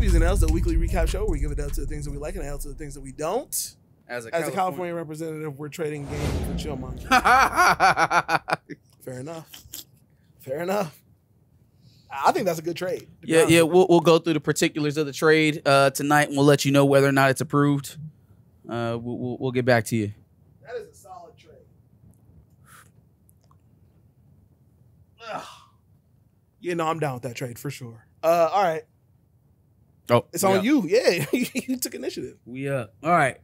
activities, and that the weekly recap show. Where we give it out to the things that we like and out to the things that we don't. As a, As California. California representative, we're trading game for chill monkey. Fair enough. Fair enough. I think that's a good trade. Yeah, yeah. We'll, we'll go through the particulars of the trade uh, tonight, and we'll let you know whether or not it's approved. Uh, we'll, we'll, we'll get back to you. That is a solid trade. Ugh. Yeah, no, I'm down with that trade for sure. Uh, all right. Oh, it's on up. you. Yeah, you took initiative. We up. Uh, all right.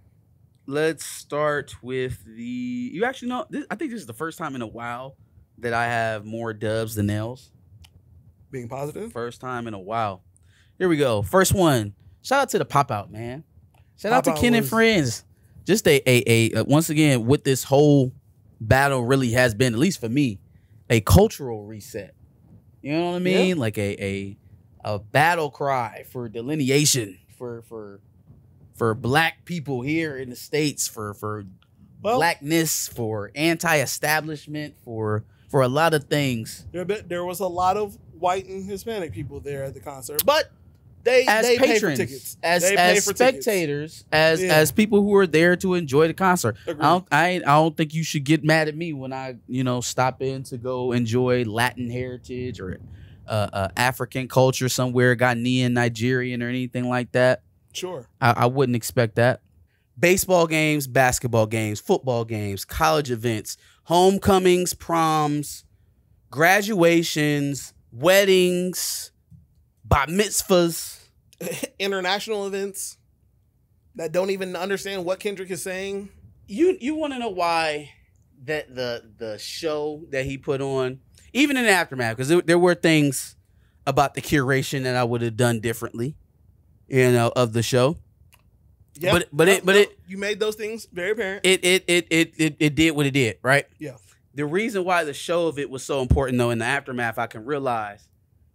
Let's start with the. You actually know. This, I think this is the first time in a while that I have more dubs than nails. Being positive. First time in a while. Here we go. First one. Shout out to the pop out man. Shout pop out to out Ken was... and friends. Just a a a uh, once again with this whole battle really has been at least for me a cultural reset. You know what I mean? Yeah. Like a a a battle cry for delineation for for for black people here in the states for for well, blackness for anti-establishment for for a lot of things there there was a lot of white and hispanic people there at the concert but they as they patrons as they as spectators tickets. as yeah. as people who are there to enjoy the concert i don't I, I don't think you should get mad at me when i you know stop in to go enjoy latin heritage or uh, African culture somewhere, Ghanaian, Nigerian, or anything like that. Sure. I, I wouldn't expect that. Baseball games, basketball games, football games, college events, homecomings, proms, graduations, weddings, bat mitzvahs, international events that don't even understand what Kendrick is saying. You you want to know why that the the show that he put on even in the aftermath, because there were things about the curation that I would have done differently, you know, of the show. Yeah, but but it but no, it you made those things very apparent. It it it it it, it did what it did, right? Yeah. The reason why the show of it was so important, though, in the aftermath, I can realize,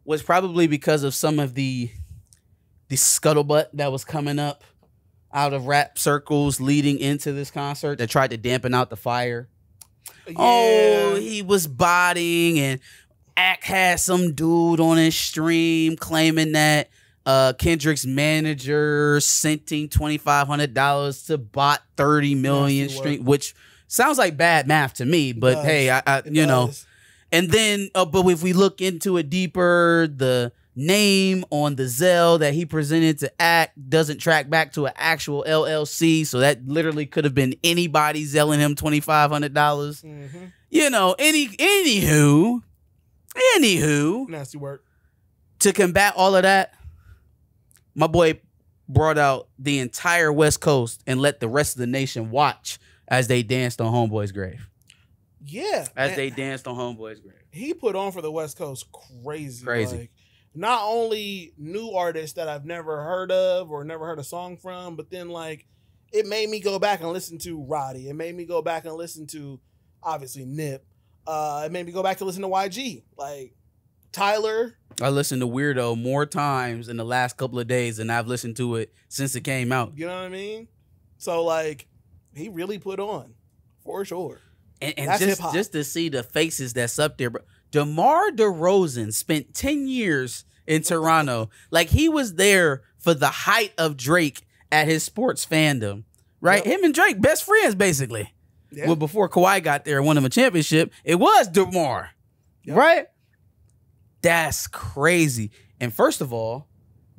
was probably because of some of the the scuttlebutt that was coming up out of rap circles leading into this concert that tried to dampen out the fire Oh, yeah. Oh, he was botting and Act had some dude on his stream claiming that uh, Kendrick's manager him twenty five hundred dollars to bot thirty million stream, which sounds like bad math to me. But hey, I, I you does. know, and then uh, but if we look into it deeper, the name on the Zell that he presented to Act doesn't track back to an actual LLC. So that literally could have been anybody zelling him twenty five hundred dollars. Mm -hmm. You know, any anywho, anywho, nasty work. To combat all of that, my boy brought out the entire West Coast and let the rest of the nation watch as they danced on Homeboy's grave. Yeah, as they danced on Homeboy's grave. He put on for the West Coast crazy, crazy. Like, not only new artists that I've never heard of or never heard a song from, but then like it made me go back and listen to Roddy. It made me go back and listen to obviously Nip. Uh, it made me go back to listen to YG, like Tyler. I listened to Weirdo more times in the last couple of days than I've listened to it since it came out. You know what I mean? So like, he really put on, for sure. And, and just just to see the faces that's up there, bro. DeMar DeRozan spent 10 years in Toronto. Like he was there for the height of Drake at his sports fandom, right? Yep. Him and Drake, best friends basically. Well, before Kawhi got there and won him a championship, it was DeMar, yep. right? That's crazy. And first of all,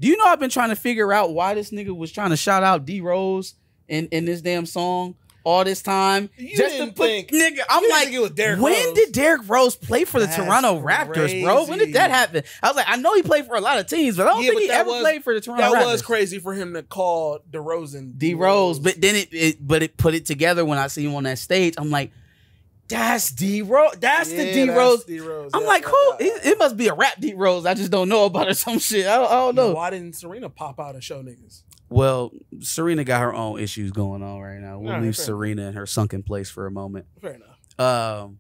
do you know I've been trying to figure out why this nigga was trying to shout out D Rose in, in this damn song all this time. You just to put, think, nigga, I'm like, it was Derrick when Rose. did Derrick Rose play for the That's Toronto Raptors, crazy. bro? When did that happen? I was like, I know he played for a lot of teams, but I don't yeah, think he ever was, played for the Toronto. That Raptors. was crazy for him to call DeRozan D Rose, but then it, it, but it put it together when I see him on that stage. I'm like. That's D Rose. That's yeah, the D Rose. D Rose. I'm that's like, who? It, it, must be a rap D Rose. I just don't know about or some shit. I don't, I don't know. why didn't Serena pop out and show niggas? Well, Serena got her own issues going on right now. We'll right, leave Serena in her sunken place for a moment. Fair enough. Um,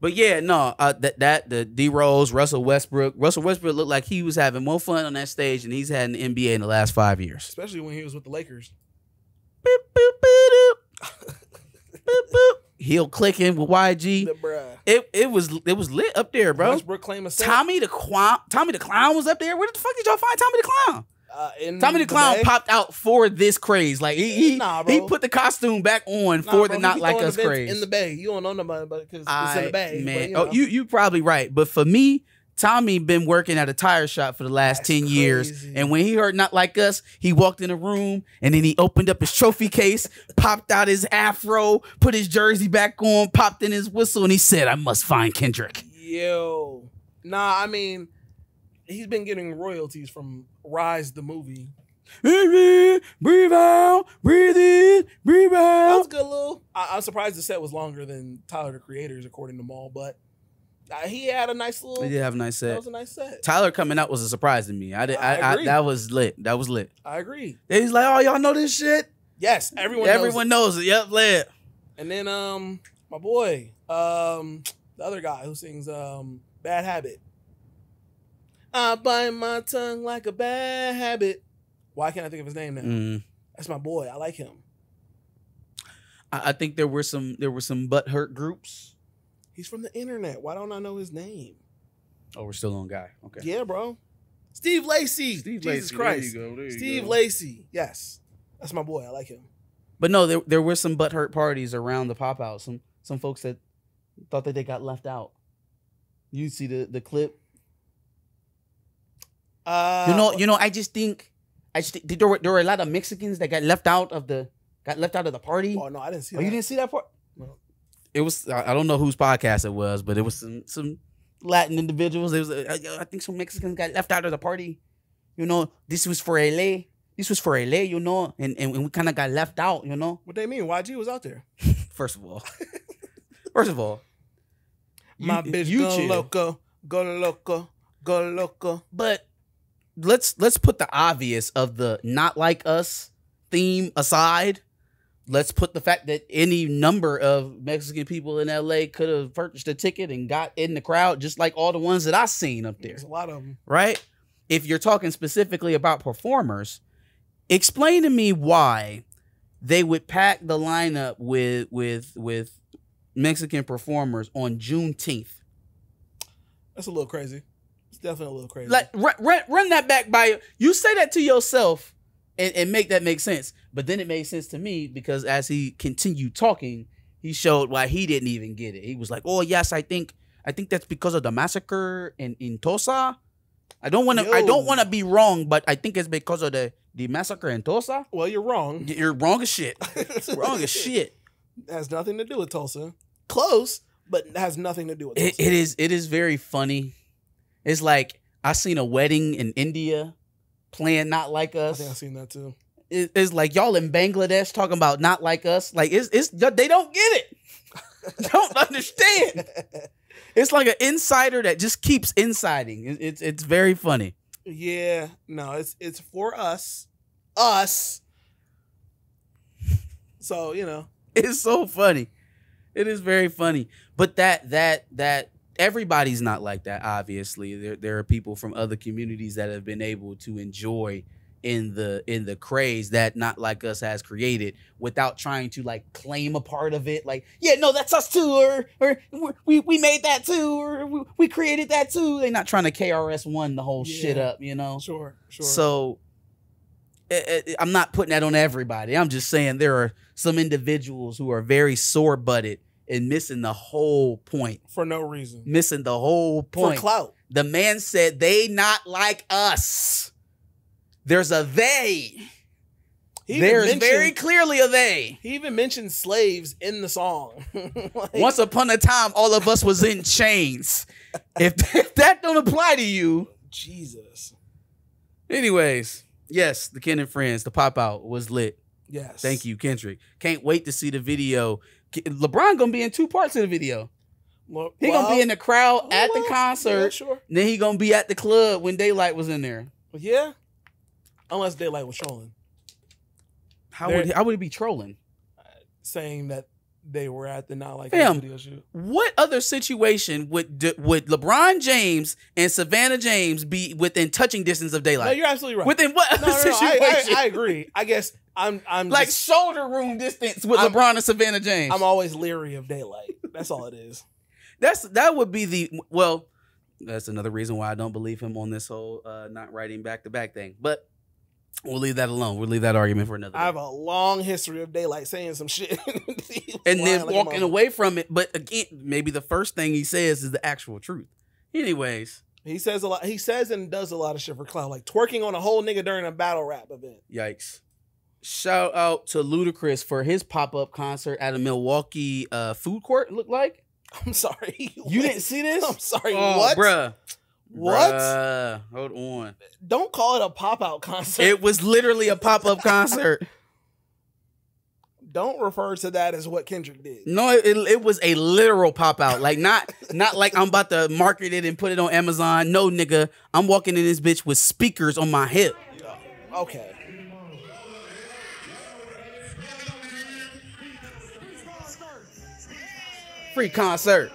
but yeah, no, uh, that that the D Rose, Russell Westbrook, Russell Westbrook looked like he was having more fun on that stage than he's had in the NBA in the last five years, especially when he was with the Lakers. Boop, boop, boop, boop, boop. Heel clicking with YG. The it it was it was lit up there, bro. Westbrook claim a Tommy the clown. Tommy the clown was up there. Where the fuck did y'all find Tommy the clown? Uh, Tommy the Clown popped out for this craze. Like he he, nah, he put the costume back on nah, for bro, the not like us craze in the bay. You don't know nobody but because it's in the bay. Man, but, you oh, know. oh, you you probably right. But for me, Tommy been working at a tire shop for the last That's 10 crazy. years. And when he heard Not Like Us, he walked in the room and then he opened up his trophy case, popped out his afro, put his jersey back on, popped in his whistle, and he said, I must find Kendrick. Yo. Nah, I mean, he's been getting royalties from Rise the movie. Breathe in, breathe out, breathe in, breathe out. That was good, little. I, am surprised the set was longer than Tyler the Creator's, according to Maul, but uh, he had a nice little. He did have a nice set. That was a nice set. Tyler coming out was a surprise to me. I did. I, I, I that was lit. That was lit. I agree. And he's like, "Oh, y'all know this shit." Yes, everyone. Everyone knows Knows it. Yep, lit. And then um, my boy, um, the other guy who sings um, "Bad Habit." I bite my tongue like a bad habit. Why can't I think of his name now? Mm. That's my boy. I like him. I, I, think there were some there were some butt hurt groups. He's from the internet. Why don't I know his name? Oh, we're still on guy. Okay. Yeah, bro. Steve Lacy. Steve Jesus Lacey. Christ. There you go. There you Steve go. Lacy. Yes. That's my boy. I like him. But no, there there were some butt hurt parties around the pop out. Some some folks that thought that they got left out. You see the the clip you know, you uh, know. I just think, I just think, there were there were a lot of Mexicans that got left out of the got left out of the party. Oh no, I didn't see. Oh, that. you didn't see that part. It was I don't know whose podcast it was, but it was some some Latin individuals. It was uh, I, I think some Mexicans got left out of the party. You know, this was for LA. This was for LA, you know, and, and, and we kind of got left out, you know. What they mean? YG was out there. First of all, first of all, my you, bitch you go chill. loco, go loco, go loco. But let's let's put the obvious of the not like us theme aside. Let's put the fact that any number of Mexican people in LA could have purchased a ticket and got in the crowd, just like all the ones that I seen up there. There's a lot of them, right? If you're talking specifically about performers, explain to me why they would pack the lineup with with with Mexican performers on Juneteenth. That's a little crazy. It's definitely a little crazy. Like run, run, run that back by you. Say that to yourself and, and make that make sense. But then it made sense to me because as he continued talking, he showed why he didn't even get it. He was like, "Oh yes, I think I think that's because of the massacre in in Tosa." I don't want to. I don't want to be wrong, but I think it's because of the the massacre in Tulsa. Well, you're wrong. You're wrong as shit. wrong as shit. has nothing to do with Tulsa. Close, but has nothing to do with. It, it is. It is very funny it's like I seen a wedding in India playing "Not Like Us." I think I seen that too. It, it's like y'all in Bangladesh talking about "Not Like Us." Like it's it's they don't get it. don't understand. It's like an insider that just keeps insiding. It, it's it's very funny. Yeah, no, it's it's for us, us. So you know, it's so funny. It is very funny. But that that that everybody's not like that, obviously. There, there are people from other communities that have been able to enjoy in the in the craze that not like us has created without trying to like claim a part of it like yeah no that's us too or or we we made that too or we, we created that too they're not trying to krs1 the whole yeah. shit up you know sure sure so eh, eh, eh, i'm not putting that on everybody i'm just saying there are some individuals who are very sore butted and missing the whole point. For no reason. Missing the whole point. For clout. The man said they not like us. There's a they. He There's very clearly a they. He even mentioned slaves in the song. like, Once upon a time, all of us was in chains. if, if that don't apply to you, Jesus. Anyways, yes, the Ken and Friends, the pop out was lit. Yes. Thank you, Kendrick. Can't wait to see the video LeBron gonna be in two parts of the video. Look, he gonna be in the crowd at the concert. Yeah, sure. Then he gonna be at the club when daylight was in there. Well, yeah, unless daylight was trolling. How They're, would he, how would he be trolling? Uh, saying that they were at the not like Fam, video shoot. What other situation would would LeBron James and Savannah James be within touching distance of daylight? No, you're absolutely right. Within what no, no, situation? I, I, I, agree. I guess I'm I'm like just, shoulder room distance with I'm, LeBron and Savannah James. I'm always leery of daylight. That's all it is. That's that would be the well. That's another reason why I don't believe him on this whole uh, not writing back to back thing. But We'll leave that alone. We'll leave that argument for another. Day. I have a long history of daylight saying some shit and then like walking away from it. But again, maybe the first thing he says is the actual truth. Anyways, he says a lot. He says and does a lot of shit for Cloud, like twerking on a whole nigga during a battle rap event. Yikes! Shout out to Ludacris for his pop up concert at a Milwaukee uh, food court. Looked like. I'm sorry. You what? didn't see this? I'm sorry. Oh, what, bruh? What? Bruh, hold on. Don't call it a pop out concert. It was literally a pop up concert. Don't refer to that as what Kendrick did. No, it, it was a literal pop out. Like not not like I'm about to market it and put it on Amazon. No, nigga, I'm walking in this bitch with speakers on my hip. Okay. Free concert.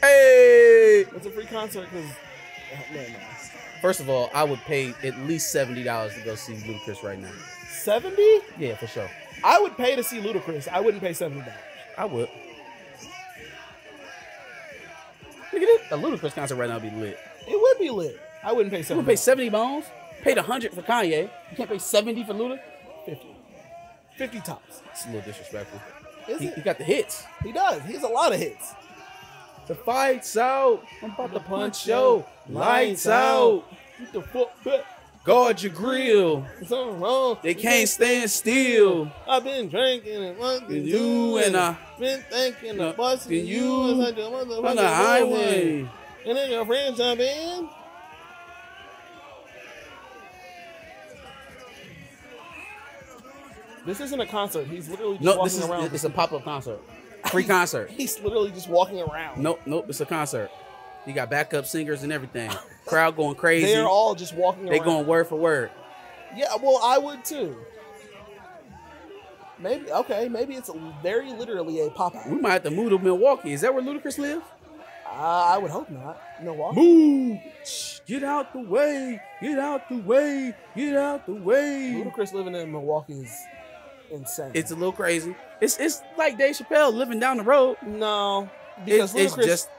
Hey, it's a free concert because First of all, I would pay at least seventy dollars to go see Ludacris right now. Seventy? Yeah, for sure. I would pay to see Ludacris. I wouldn't pay seventy dollars. I would. Look at it. A Ludacris concert right now would be lit. It would be lit. I wouldn't pay seventy. You would pay seventy bones. Paid hundred for Kanye. You can't pay seventy for Luda. Fifty. Fifty tops. It's a little disrespectful. Is he, it? he got the hits. He does. He has a lot of hits. The fight's out. I'm about to punch, punch yo. Lights out. Get the fuck back. Guard your grill. Something wrong. They can't stand still. I've been drinking and fucking you and I been thinking of busting you like I motherfucking on the highway. And then your friends jump in. This isn't a concert. He's literally just no, walking this is, around. It's a pop up concert. Free concert. He's literally just walking around. Nope, nope. It's a concert. You got backup singers and everything. Crowd going crazy. They're all just walking. They around. going word for word. Yeah, well, I would too. Maybe okay. Maybe it's very literally a pop out. We might have to move to Milwaukee. Is that where Ludacris live? Uh, I would hope not. Milwaukee. Move. Get out the way. Get out the way. Get out the way. Ludacris living in Milwaukee is insane. It's a little crazy. It's it's like Dave Chappelle living down the road. No, because Ludacris, it's just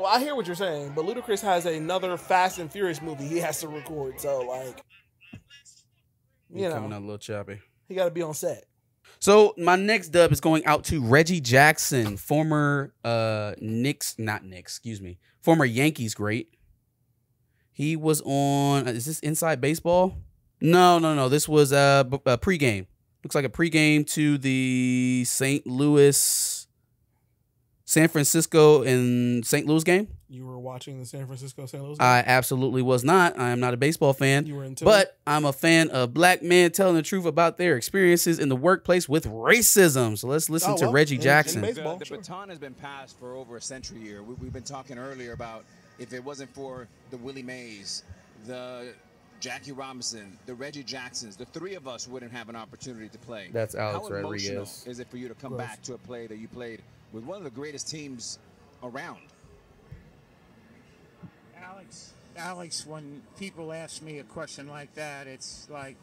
well, I hear what you're saying, but Ludacris has another Fast and Furious movie he has to record, so like, you know, coming out a little choppy. He got to be on set. So my next dub is going out to Reggie Jackson, former uh Knicks, not Knicks, excuse me, former Yankees great. He was on. Uh, is this Inside Baseball? No, no, no. This was a, uh, a uh, pregame. Looks like a pregame to the St. Louis San Francisco and St. Louis game? You were watching the San Francisco St. Louis game? I absolutely was not. I am not a baseball fan. You were into But it? I'm a fan of black men telling the truth about their experiences in the workplace with racism. So let's listen oh, well, to Reggie Jackson. baseball, the, the sure. baton has been passed for over a century Year We, we've been talking earlier about if it wasn't for the Willie Mays, the Jackie Robinson, the Reggie Jacksons, the three of us wouldn't have an opportunity to play. That's Alex How Rodriguez. is it for you to come back to a play that you played with one of the greatest teams around. Alex, Alex, when people ask me a question like that, it's like,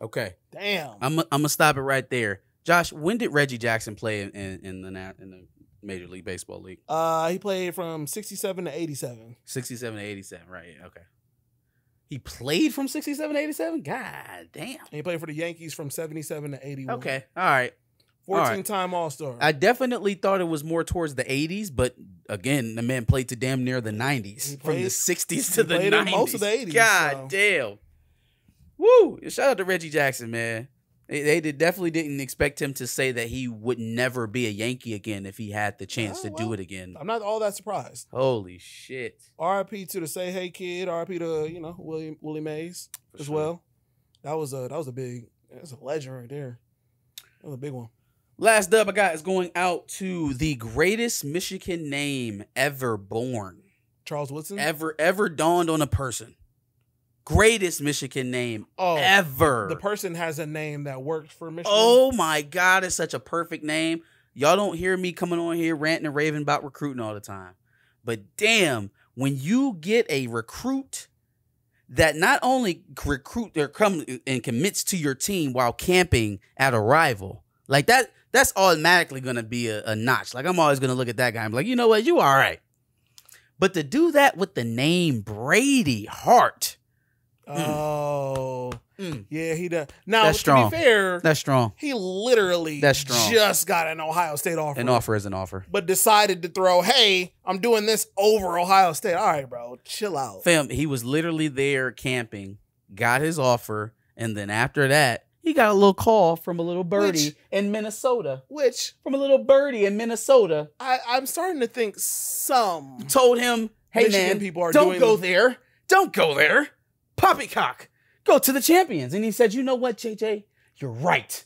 okay, damn, I'm a, I'm gonna stop it right there. Josh, when did Reggie Jackson play in, in the in the Major League Baseball league? Uh, he played from '67 to '87. '67 to '87, right? Okay. He played from 67 to 87? God damn. And he played for the Yankees from 77 to 81. Okay. All right. 14 time All Star. I definitely thought it was more towards the 80s, but again, the man played to damn near the 90s. Played, from the 60s to the 90s. Most of the 80s. God so. damn. Woo! Shout out to Reggie Jackson, man. They, they did, definitely didn't expect him to say that he would never be a Yankee again if he had the chance to oh, well, do it again. I'm not all that surprised. Holy shit. RIP to the Say Hey Kid, RIP to, you know, William Willie Mays For as sure. well. That was a that was a big that's a legend right there. That was a big one. Last dub I got is going out to the greatest Michigan name ever born. Charles Woodson? Ever ever dawned on a person. Greatest Michigan name oh, ever. The person has a name that works for Michigan. Oh my God, it's such a perfect name. Y'all don't hear me coming on here ranting and raving about recruiting all the time. But damn, when you get a recruit that not only recruit or come and commits to your team while camping at a rival, like that that's automatically gonna be a, a notch. Like I'm always gonna look at that guy and be like, you know what, you all right. But to do that with the name Brady Hart. Mm. Oh. Mm. Yeah, he does. Now, That's strong. to be fair, That's strong. he literally That's strong. just got an Ohio State offer. An offer is an offer. But decided to throw, hey, I'm doing this over Ohio State. All right, bro, chill out. Fam, he was literally there camping, got his offer, and then after that, he got a little call from a little birdie which, in Minnesota. Which from a little birdie in Minnesota. I, I'm starting to think some told him, "Hey Michigan man, people are don't go this. there. Don't go there. Poppycock. Go to the champions." And he said, "You know what, JJ? You're right.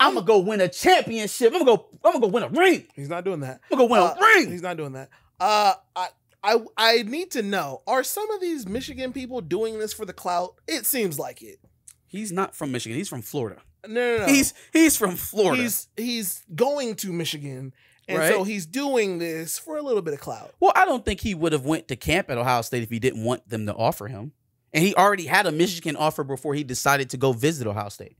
I'm gonna go win a championship. I'm gonna go. I'm gonna go win a ring. He's not doing that. I'm gonna go win uh, a ring. He's not doing that. Uh, I, I, I need to know: Are some of these Michigan people doing this for the clout? It seems like it. He's not from Michigan. He's from Florida. No, no, no. He's he's from Florida. He's he's going to Michigan, and right? so he's doing this for a little bit of clout. Well, I don't think he would have went to camp at Ohio State if he didn't want them to offer him, and he already had a Michigan offer before he decided to go visit Ohio State.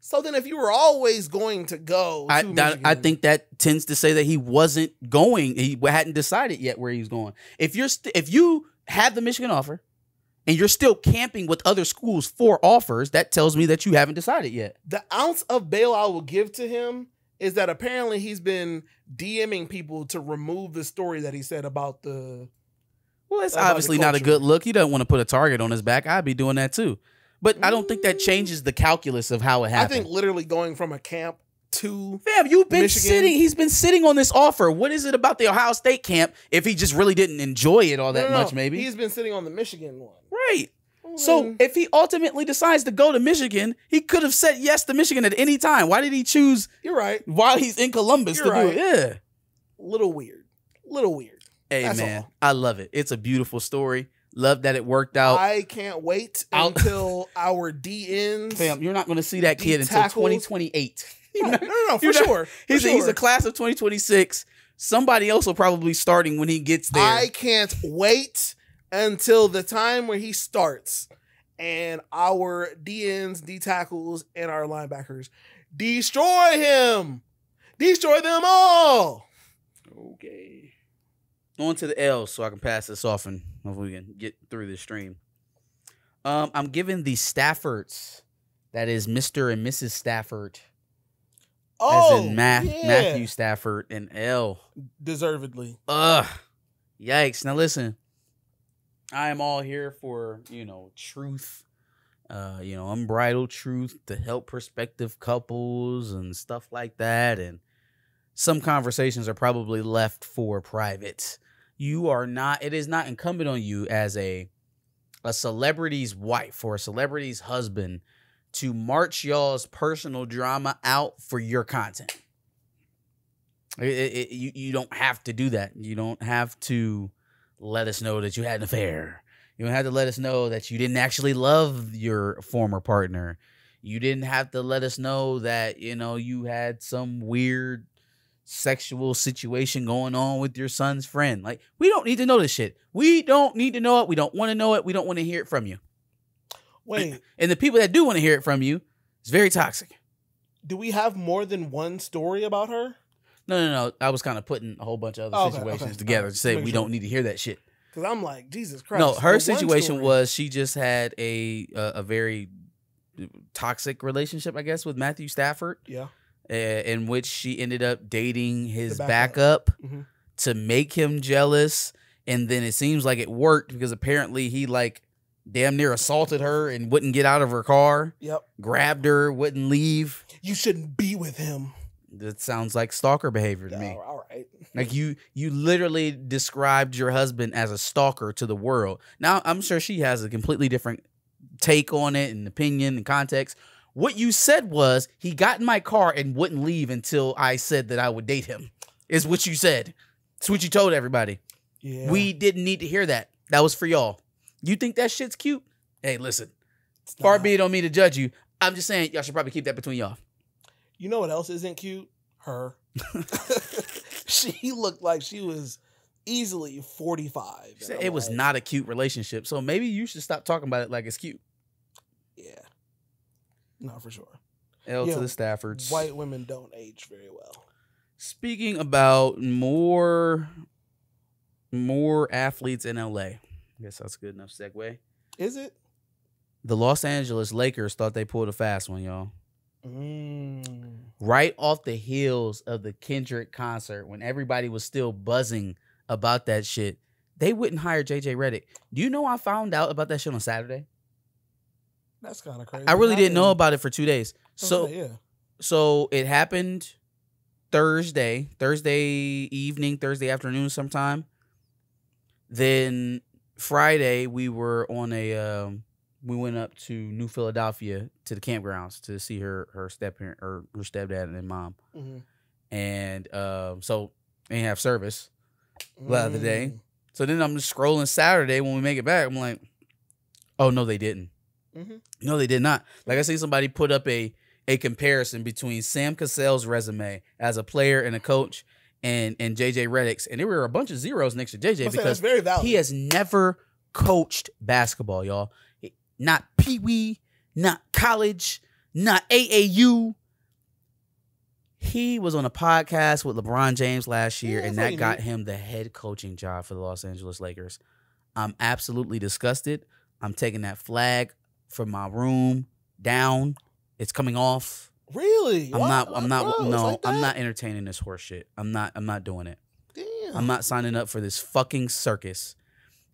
So then, if you were always going to go, to I, Michigan, I think that tends to say that he wasn't going. He hadn't decided yet where he was going. If you're st- if you had the Michigan offer and you're still camping with other schools for offers, that tells me that you haven't decided yet. The ounce of bail I will give to him is that apparently he's been DMing people to remove the story that he said about the. Well, it's obviously not a good look. He doesn't want to put a target on his back. I'd be doing that too. But I don't think that mm. changes the calculus of how it happened. I think literally going from a camp to Fam, you've been Michigan. sitting. He's been sitting on this offer. What is it about the Ohio State camp? If he just really didn't enjoy it all that no, no, much, maybe he's been sitting on the Michigan one. Right. Oh, so if he ultimately decides to go to Michigan, he could have said yes to Michigan at any time. Why did he choose? You're right. While he's in Columbus You're to right. do it, yeah. Little weird. Little weird. Hey That's man, all. I love it. It's a beautiful story. Love that it worked out. I can't wait until our DNs. Fam, you're not going to see that kid until 2028. no, no, no, for you know, sure. For he's, sure. A, he's a class of 2026. Somebody else will probably starting when he gets there. I can't wait until the time where he starts and our DNs, D tackles, and our linebackers destroy him. Destroy them all. Okay. On to the L so I can pass this off and hopefully we can get through this stream. Um, I'm giving the Staffords, that is Mr. and Mrs. Stafford, Oh, as in oh, Math, yeah. Matthew Stafford and L. Deservedly. Ugh. Yikes. Now listen, I am all here for, you know, truth, uh, you know, unbridled truth to help prospective couples and stuff like that. And some conversations are probably left for private. You are not, it is not incumbent on you as a a celebrity's wife or a celebrity's husband to march y'all's personal drama out for your content. It, it, you, you don't have to do that. You don't have to let us know that you had an affair. You don't have to let us know that you didn't actually love your former partner. You didn't have to let us know that, you know, you had some weird sexual situation going on with your son's friend. Like, we don't need to know this shit. We don't need to know it. We don't want to know it. We don't want to hear it from you. Wait. And the people that do want to hear it from you, it's very toxic. Do we have more than one story about her? No, no, no. I was kind of putting a whole bunch of other oh, okay, situations okay. together to say Make we sure. don't need to hear that shit. Because I'm like, Jesus Christ. No, her situation was she just had a uh, a very toxic relationship, I guess, with Matthew Stafford. Yeah. in which she ended up dating his the backup, backup mm -hmm. to make him jealous, and then it seems like it worked because apparently he like damn near assaulted her and wouldn't get out of her car. Yep. Grabbed her, wouldn't leave. You shouldn't be with him. That sounds like stalker behavior to no, me. All right. Like you you literally described your husband as a stalker to the world. Now, I'm sure she has a completely different take on it and opinion and context. What you said was he got in my car and wouldn't leave until I said that I would date him. Is what you said. It's what you told everybody. Yeah. We didn't need to hear that. That was for y'all. You think that shit's cute? Hey, listen. Far be it on me to judge you. I'm just saying y'all should probably keep that between y'all. You know what else isn't cute? Her. she looked like she was easily 45. Said, it was not a cute relationship. So maybe you should stop talking about it like it's cute. Yeah. Not for sure. L you to know, the Staffords. White women don't age very well. Speaking about more more athletes in LA. I guess that's a good enough segue. Is it? The Los Angeles Lakers thought they pulled a fast one, y'all. Mm. Right off the heels of the Kendrick concert, when everybody was still buzzing about that shit, they wouldn't hire JJ Reddick. Do you know I found out about that shit on Saturday? That's kind of crazy. I really I didn't, didn't know about it for two days. So yeah. So it happened Thursday, Thursday evening, Thursday afternoon sometime. Then Friday we were on a um, we went up to New Philadelphia to the campgrounds to see her her step parent her, her stepdad and mom, mm-hmm. and um, so they have service mm. the other day. Mm. So then I'm just scrolling Saturday when we make it back. I'm like, oh no, they didn't. Mm-hmm. No, they did not. Like I see somebody put up a a comparison between Sam Cassell's resume as a player and a coach and and JJ Reddick's, and there were a bunch of zeros next to JJ because he has never coached basketball, y'all. Not Pee Wee, not college, not AAU. He was on a podcast with LeBron James last year, yeah, and that got mean. him the head coaching job for the Los Angeles Lakers. I'm absolutely disgusted. I'm taking that flag from my room down. It's coming off. Really? I'm not. I'm not. Bro, no, like I'm not entertaining this horse shit. I'm not. I'm not doing it. Damn. I'm not signing up for this fucking circus.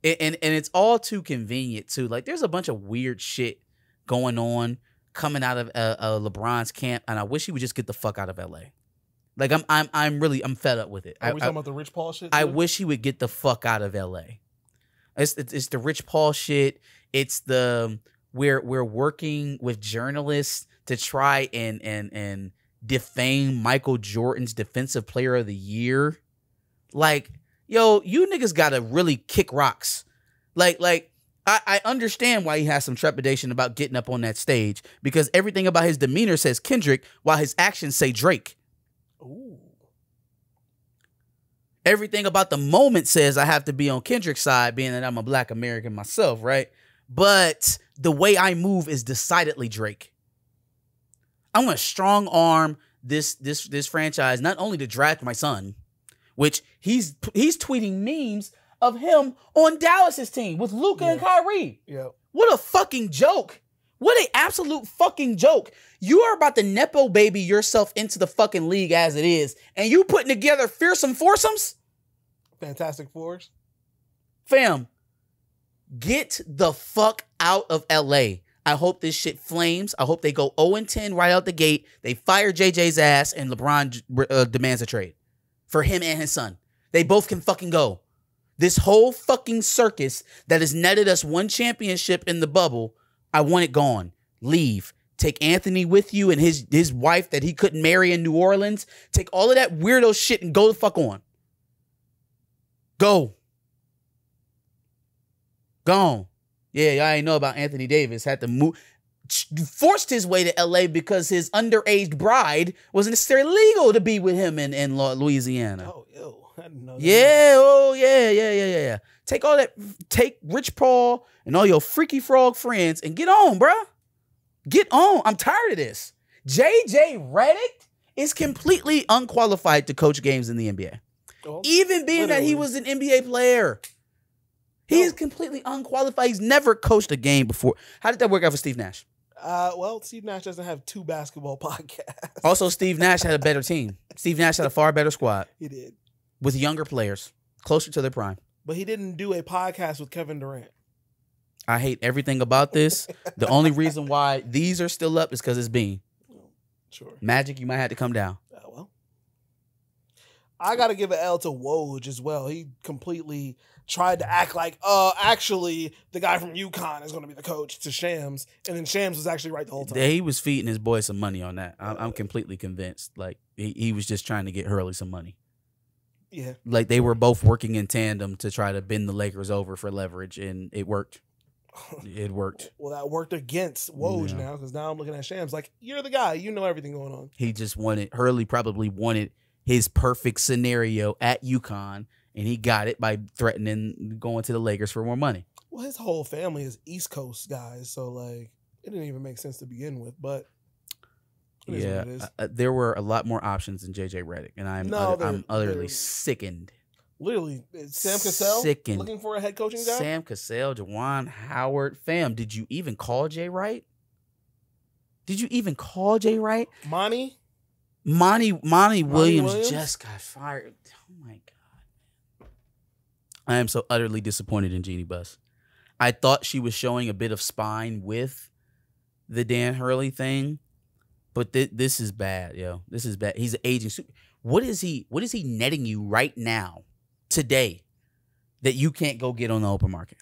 And, and and it's all too convenient too. Like there's a bunch of weird shit going on coming out of uh, uh LeBron's camp, and I wish he would just get the fuck out of LA. Like I'm I'm I'm really I'm fed up with it. Are I, we talking I, about the Rich Paul shit? Too? I wish he would get the fuck out of LA. It's, it's, it's the Rich Paul shit. It's the um, we're we're working with journalists to try and and and defame Michael Jordan's defensive player of the year. Like, yo, you niggas gotta really kick rocks. Like, like I, I understand why he has some trepidation about getting up on that stage because everything about his demeanor says Kendrick, while his actions say Drake. Ooh. Everything about the moment says I have to be on Kendrick's side, being that I'm a black American myself, right? But the way I move is decidedly Drake. I am going to strong arm this this this franchise not only to draft my son, which he's he's tweeting memes of him on Dallas's team with Luca yeah. and Kyrie. Yeah. What a fucking joke. What an absolute fucking joke. You are about to nepo baby yourself into the fucking league as it is, and you putting together fearsome foursomes? Fantastic fours. Fam, get the fuck out of LA. I hope this shit flames. I hope they go 0 10 right out the gate. They fire JJ's ass, and LeBron uh, demands a trade for him and his son. They both can fucking go. This whole fucking circus that has netted us one championship in the bubble, I want it gone. Leave. Take Anthony with you and his his wife that he couldn't marry in New Orleans. Take all of that weirdo shit and go the fuck on. Go. Gone. Yeah, y'all ain't know about Anthony Davis. Had to move, forced his way to LA because his underage bride wasn't necessarily legal to be with him in, in Louisiana. Oh, ew. I didn't know that. Yeah, oh, yeah, yeah, yeah, yeah, yeah. Take all that, take Rich Paul and all your freaky frog friends and get on, bruh. Get on. I'm tired of this. JJ Reddick is completely unqualified to coach games in the NBA. Oh, Even being literally. that he was an NBA player. He is completely unqualified. He's never coached a game before. How did that work out for Steve Nash? Uh, well, Steve Nash doesn't have two basketball podcasts. Also, Steve Nash had a better team. Steve Nash had a far better squad. He did. With younger players, closer to their prime. But he didn't do a podcast with Kevin Durant. I hate everything about this. the only reason why these are still up is because it's Bean. Sure. Magic, you might have to come down. Uh, well, I got to give an L to Woj as well. He completely tried to act like, uh, actually, the guy from UConn is going to be the coach to Shams, and then Shams was actually right the whole time. He was feeding his boy some money on that. I'm, I'm completely convinced. Like he, he was just trying to get Hurley some money. Yeah, like they were both working in tandem to try to bend the Lakers over for leverage, and it worked. It worked. well, that worked against Woj yeah. now because now I'm looking at Shams like you're the guy. You know everything going on. He just wanted Hurley probably wanted his perfect scenario at UConn and he got it by threatening going to the Lakers for more money. Well, his whole family is East Coast guys, so like it didn't even make sense to begin with. But yeah, uh, uh, there were a lot more options than JJ Redick, and I'm no, utter, I'm utterly sickened. Literally, Sam Cassell sickened. looking for a head coaching job. Sam Cassell, Jawan Howard, fam. Did you even call Jay Wright? Did you even call Jay Wright? Monty. Monty Monty Williams, Williams, just got fired. I am so utterly disappointed in Jeannie Buss. I thought she was showing a bit of spine with the Dan Hurley thing, but th this is bad, yo. This is bad. He's aging. What is he? What is he netting you right now, today, that you can't go get on the open market?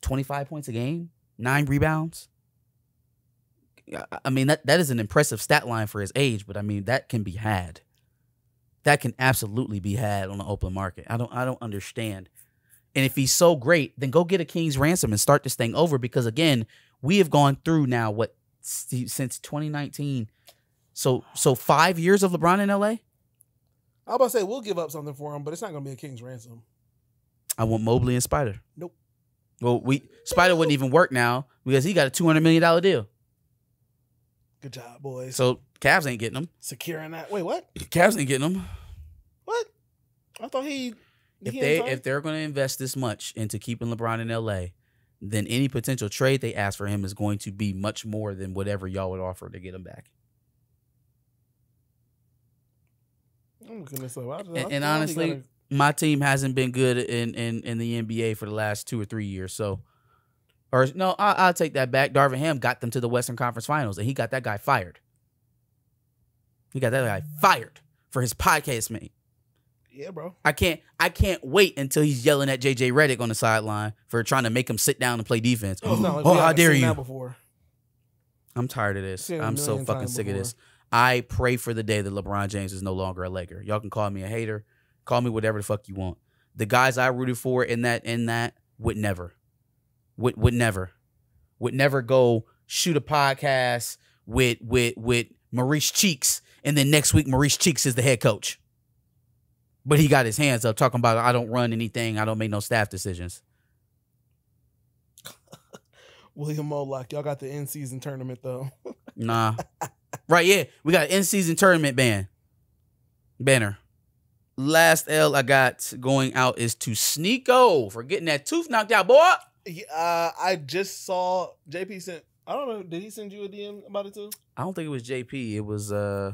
Twenty five points a game, nine rebounds. I mean that that is an impressive stat line for his age, but I mean that can be had that can absolutely be had on the open market. I don't I don't understand. And if he's so great, then go get a king's ransom and start this thing over because again, we have gone through now what since 2019. So so 5 years of LeBron in LA? I was about to say we'll give up something for him, but it's not going to be a king's ransom. I want Mobley and Spider. Nope. Well, we Spider wouldn't even work now because he got a two hundred million dollar deal. Good job, boys. So Cavs ain't getting him. Securing that. Wait, what? Cavs ain't getting him. What? I thought he. If he they if they're going to invest this much into keeping LeBron in LA, then any potential trade they ask for him is going to be much more than whatever y'all would offer to get him back. I'm looking this I, and, and honestly, gotta... my team hasn't been good in, in in the NBA for the last two or three years. So, or no, I, will take that back. Darvin Ham got them to the Western Conference Finals, and he got that guy fired. You got that guy fired for his podcast mate. Yeah, bro. I can't I can't wait until he's yelling at JJ Reddick on the sideline for trying to make him sit down and play defense. Oh, no, oh how dare you? Before. I'm tired of this. I'm so fucking sick before. of this. I pray for the day that LeBron James is no longer a Laker. Y'all can call me a hater, call me whatever the fuck you want. The guys I rooted for in that in that would never, would would never, would never go shoot a podcast with with with Maurice Cheeks and then next week Maurice Cheeks is the head coach. But he got his hands up talking about I don't run anything, I don't make no staff decisions. William Moloch, y'all got the in season tournament though. nah. Right, yeah. We got in season tournament ban. Banner. Last L I got going out is to Sneeko for getting that tooth knocked out, boy. Uh, I just saw JP sent. I don't know. Did he send you a DM about it too? I don't think it was JP. It was uh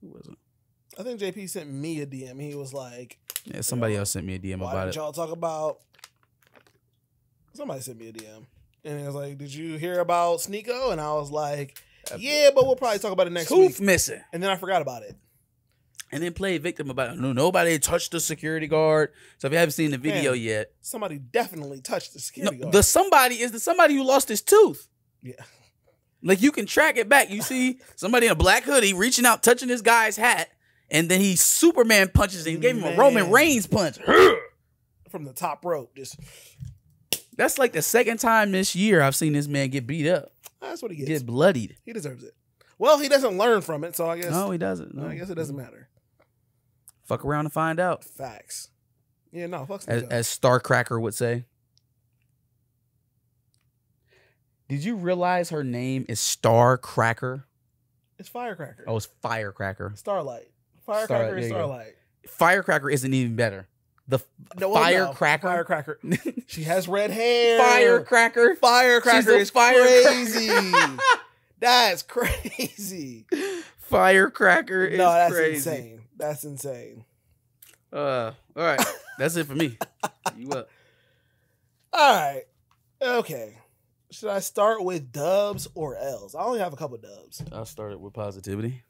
who was it? I think JP sent me a DM. He was like, "Yeah, somebody else sent me a DM why about did it." y'all talk about?" Somebody sent me a DM, and it was like, "Did you hear about Sneeko?" And I was like, "Yeah, but we'll probably talk about it next Tooth week." missing, and then I forgot about it. and then play victim about nobody touched the security guard. So if you haven't seen the video Man, yet, Somebody definitely touched the no, security guard. the somebody is the somebody who lost his tooth. yeah, like you can track it back. You see somebody in a black hoodie reaching out, touching this guy's hat, and then he Superman punches him. He gave him Man. a Roman Reigns punch from the top rope. Just that's like the second time this year I've seen this man get beat up. That's what he gets. Get bloodied. He deserves it. Well, he doesn't learn from it, so I guess. No, he doesn't. No. I guess it doesn't matter. Fuck around and find out. Facts. Yeah, no, fuck. As, as Starcracker would say. Did you realize her name is Star Cracker? It's Firecracker. Oh, it's Firecracker. Starlight. Firecracker Starlight, is Starlight. Firecracker isn't even better. The no, firecracker. No. Firecracker. she has red hair. Firecracker. Firecracker is fire crazy. that's crazy. Firecracker is no, that's crazy. insane. That's insane. Uh, all right. That's it for me. you up? All right. Okay. Should I start with dubs or L's? I only have a couple dubs. I started with positivity.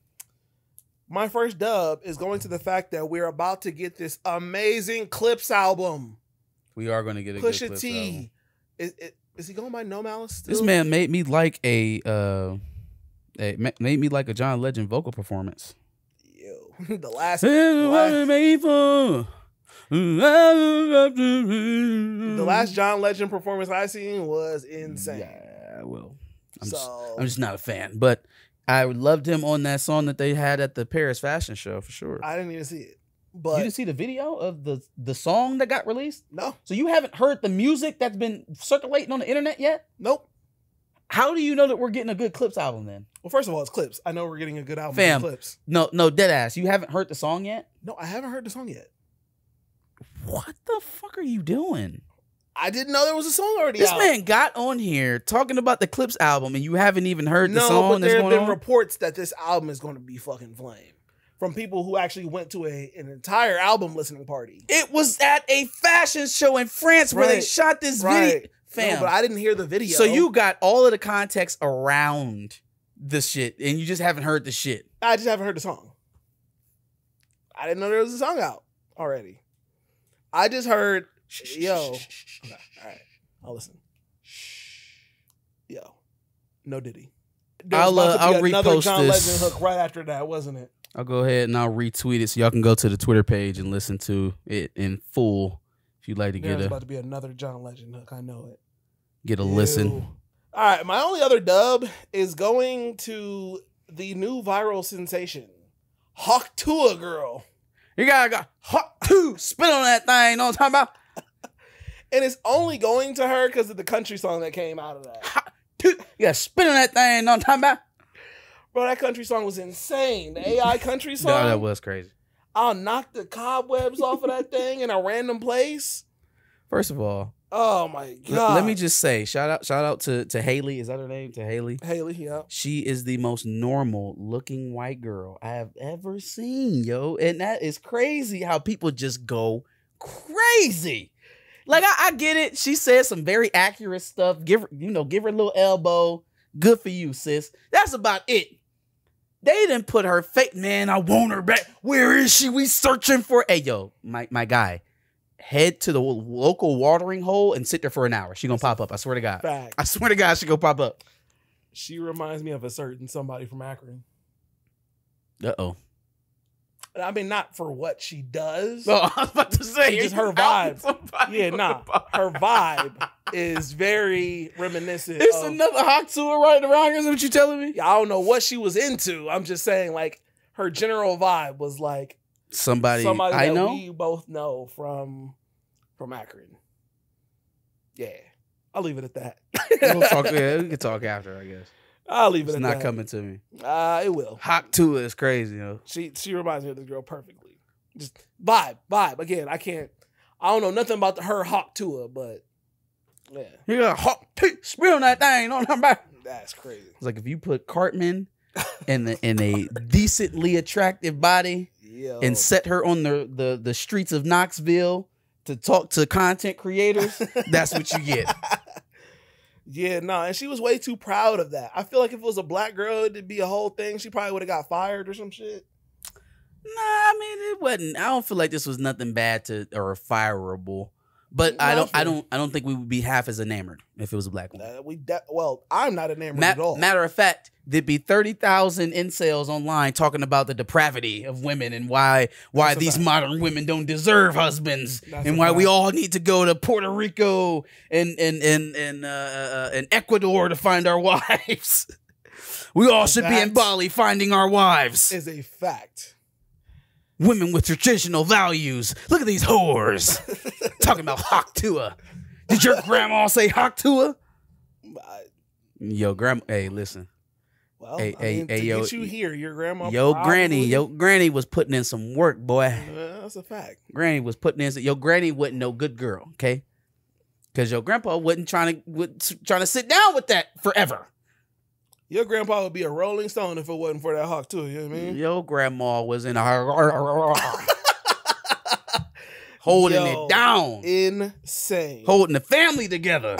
My first dub is going to the fact that we're about to get this amazing Clips album. We are going to get a push good T. Album. Is, is, he going by No Malice? Still? This man made me like a, uh, a made me like a John Legend vocal performance. Yo, the last. the last. The last John Legend performance I seen was insane. Yeah, well, I'm, so. just, I'm just not a fan, but I loved him on that song that they had at the Paris Fashion Show for sure. I didn't even see it. But you didn't see the video of the the song that got released? No. So you haven't heard the music that's been circulating on the internet yet? Nope. How do you know that we're getting a good clips album then? Well, first of all, it's clips. I know we're getting a good album. Fam, clips. No, no, dead ass. You haven't heard the song yet? No, I haven't heard the song yet what the fuck are you doing? I didn't know there was a song already. This out. man got on here talking about the Clips album, and you haven't even heard no, the song. No, there have been on? reports that this album is going to be fucking flame from people who actually went to a an entire album listening party. It was at a fashion show in France right. where they shot this right. video. Fam. No, but I didn't hear the video. So you got all of the context around the shit, and you just haven't heard the shit. I just haven't heard the song. I didn't know there was a song out already. I just heard, yo. Okay, all right, I'll listen. Yo, no Diddy. I'll uh, I'll repost John this. Legend hook right after that, wasn't it? I'll go ahead and I'll retweet it so y'all can go to the Twitter page and listen to it in full if you'd like to There's get it. about to be another John Legend hook. I know it. Get a Ew. listen. All right, my only other dub is going to the new viral sensation, Hawk Tua Girl. You gotta go hot, hoo, spit on that thing. You know what I'm talking about? and it's only going to her because of the country song that came out of that. Hot, hoo, you gotta spit on that thing. You know what I'm talking about? Bro, that country song was insane. The AI country song. no, that was crazy. I'll knock the cobwebs off of that thing in a random place. First of all, Oh my god! let me just say, shout out, shout out to to Haley. Is that her name? To Haley. Haley, yeah. She is the most normal looking white girl I have ever seen, yo. And that is crazy how people just go crazy. Like I, I get it. She said some very accurate stuff. Give her, you know, give her a little elbow. Good for you, sis. That's about it. They didn't put her fake man. I want her back. Where is she? We searching for. Hey, yo, my my guy head to the local watering hole and sit there for an hour. She gonna pop up. I swear to God. Fact. I swear to God, she gonna pop up. She reminds me of a certain somebody from Akron. Uh oh. I mean, not for what she does. No, I was about to say just her vibe. Yeah, nah, her vibe is very reminiscent. It's of, another hot tour right around here. Is what you telling me? I don't know what she was into. I'm just saying, like her general vibe was like somebody, somebody I know. We both know from from Akron. Yeah, I'll leave it at that. we'll talk. Yeah, we can talk after, I guess. I'll leave it. It's not that. coming to me. Uh, it will. Hot Tula is crazy though. She she reminds me of this girl perfectly. Just vibe, vibe. Again, I can't. I don't know nothing about the, her Hawk Tua, but yeah, you got a Hawk spill that thing on her back. That's crazy. It's like if you put Cartman in the in a decently attractive body, and set her on the, the the streets of Knoxville to talk to content creators, that's what you get. Yeah, no, nah, and she was way too proud of that. I feel like if it was a black girl, it'd be a whole thing. She probably would have got fired or some shit. Nah, I mean it wasn't. I don't feel like this was nothing bad to or fireable. But I don't, I don't, I don't think we would be half as enamored if it was a black woman. Uh, we de- well, I'm not enamored Ma- at all. Matter of fact, there'd be thirty thousand in sales online talking about the depravity of women and why why That's these modern women don't deserve husbands That's and why we all need to go to Puerto Rico and and and and uh, uh and Ecuador to find our wives. we all should that be in Bali finding our wives. Is a fact women with traditional values. Look at these whores talking about Haktua. Did your grandma say Haktua? Yo, grandma. Hey, listen. Well, hey, I hey, hey, yo, you here, your grandma. Yo, probably... granny, yo, granny was putting in some work, boy. Uh, that's a fact. Granny was putting in. Some, yo, granny wasn't no good girl, okay? Because your grandpa wasn't trying to was, trying to sit down with that forever. Your grandpa would be a Rolling Stone if it wasn't for that hawk too. You know what I mean? Your grandma was in a holding Yo, it down, insane, holding the family together.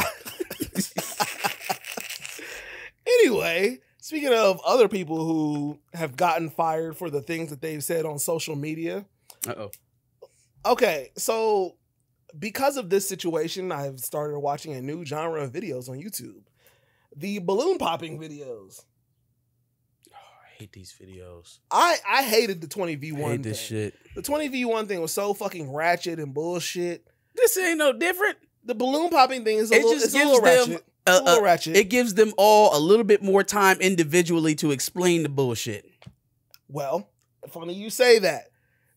anyway, speaking of other people who have gotten fired for the things that they've said on social media. Uh oh. Okay, so because of this situation, I've started watching a new genre of videos on YouTube the balloon popping videos. Oh, I hate these videos. I I hated the 20v1 this thing. shit. The 20v1 thing was so fucking ratchet and bullshit. This ain't no different. The balloon popping thing is a it little, just gives ratchet. A uh, ratchet. It gives them all a little bit more time individually to explain the bullshit. Well, funny you say that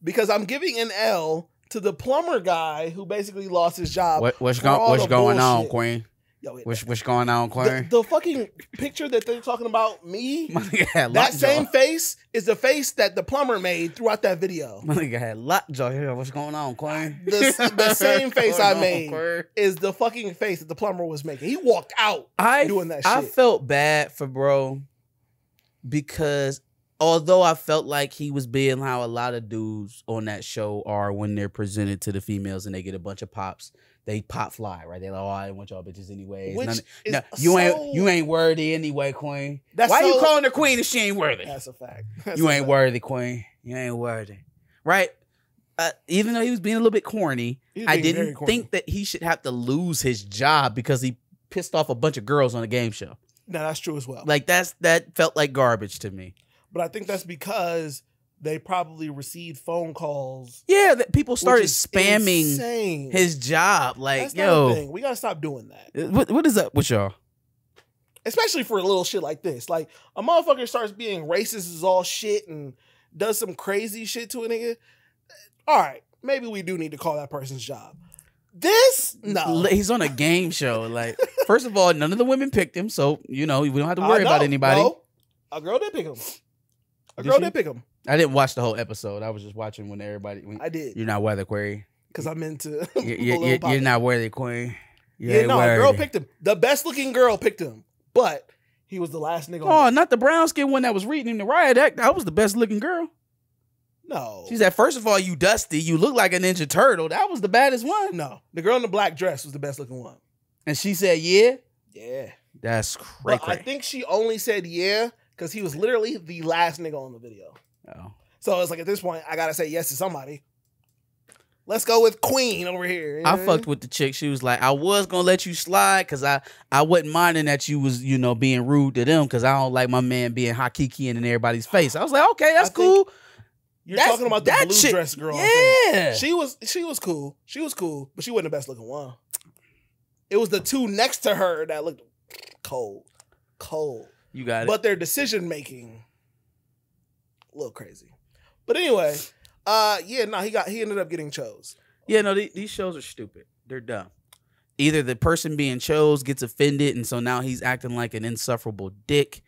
because I'm giving an L to the plumber guy who basically lost his job. What, what's, go, what's going bullshit. on, Queen? Yo, wait, what's, going on, Quern? The, the, fucking picture that they're talking about me, yeah, that same face is the face that the plumber made throughout that video. My nigga had lockjaw here. What's going on, Quern? The, the same face I made on, is the fucking face that the plumber was making. He walked out I, doing that shit. I felt bad for bro because although I felt like he was being how a lot of dudes on that show are when they're presented to the females and they get a bunch of pops – they pop fly, right? They like, oh, I didn't want y'all bitches anyway. Which no, you so... ain't you ain't worthy anyway, queen. That's Why so... you calling her queen if she ain't worthy? That's a fact. That's you a ain't fact. worthy, queen. You ain't worthy, right? Uh, even though he was being a little bit corny, I didn't corny. think that he should have to lose his job because he pissed off a bunch of girls on a game show. No, that's true as well. Like that's that felt like garbage to me. But I think that's because they probably received phone calls. Yeah, that people started spamming insane. his job. Like, That's yo, we gotta stop doing that. Uh, what, what is up with y'all? Especially for a little shit like this. Like a motherfucker starts being racist as all shit and does some crazy shit to a nigga. All right, maybe we do need to call that person's job. This no, he's on a game show. Like, first of all, none of the women picked him, so you know we don't have to worry about anybody. No, a girl did pick him. A did girl she? did pick him. I didn't watch the whole episode. I was just watching when everybody. When I did. You're not weather Query. Because I'm into. you're, you're, you're, not weather Queen. You're yeah, no, worthy. girl picked him. The best looking girl picked him, but he was the last nigga. Oh, not the brown skin one that was reading him the riot act. That was the best looking girl. No, she said. First of all, you dusty. You look like a ninja turtle. That was the baddest one. No, the girl in the black dress was the best looking one. And she said, "Yeah, yeah." That's crazy. I think she only said yeah because he was literally the last nigga on the video. Oh. So it's like at this point, I gotta say yes to somebody. Let's go with Queen over here. I fucked with the chick. She was like, I was gonna let you slide because I I wasn't minding that you was you know being rude to them because I don't like my man being hakiki in everybody's face. I was like, okay, that's I cool. You're that's, talking about the blue chick, dress girl. Yeah, she was she was cool. She was cool, but she wasn't the best looking one. It was the two next to her that looked cold, cold. You got it. But their decision making a little crazy. But anyway, uh, yeah, no, he got he ended up getting chose. Yeah, no, th these shows are stupid. They're dumb. Either the person being chose gets offended, and so now he's acting like an insufferable dick,